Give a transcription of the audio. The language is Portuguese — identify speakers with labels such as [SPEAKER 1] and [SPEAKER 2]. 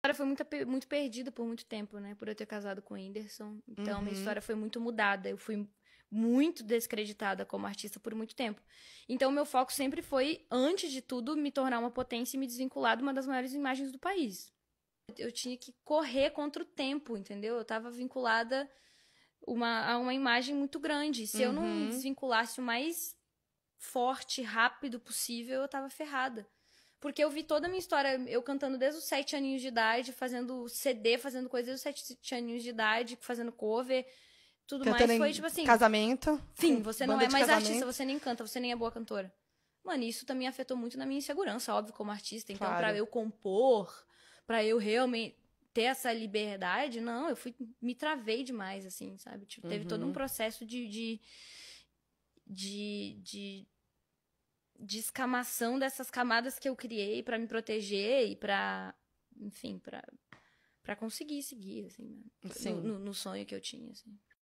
[SPEAKER 1] história foi muito, muito perdida por muito tempo, né? Por eu ter casado com o Whindersson. Então, uhum. minha história foi muito mudada. Eu fui muito descreditada como artista por muito tempo. Então, meu foco sempre foi, antes de tudo, me tornar uma potência e me desvincular de uma das maiores imagens do país. Eu tinha que correr contra o tempo, entendeu? Eu estava vinculada uma, a uma imagem muito grande. Se uhum. eu não me uhum. desvinculasse o mais forte, rápido possível, eu estava ferrada. Porque eu vi toda a minha história, eu cantando desde os sete aninhos de idade, fazendo CD, fazendo coisas desde os sete aninhos de idade, fazendo cover, tudo Cantando mais. Foi tipo assim.
[SPEAKER 2] Casamento. Sim, você não é mais casamento. artista,
[SPEAKER 1] você nem canta, você nem é boa cantora. Mano, isso também afetou muito na minha insegurança, óbvio, como artista. Então, claro. pra eu compor, pra eu realmente ter essa liberdade, não, eu fui. Me travei demais, assim, sabe? Tipo, teve uhum. todo um uhum. processo de, de, de, de de escamação dessas camadas que eu criei para me proteger e para, enfim, para para conseguir seguir assim, né? no, no, no sonho que eu tinha, assim.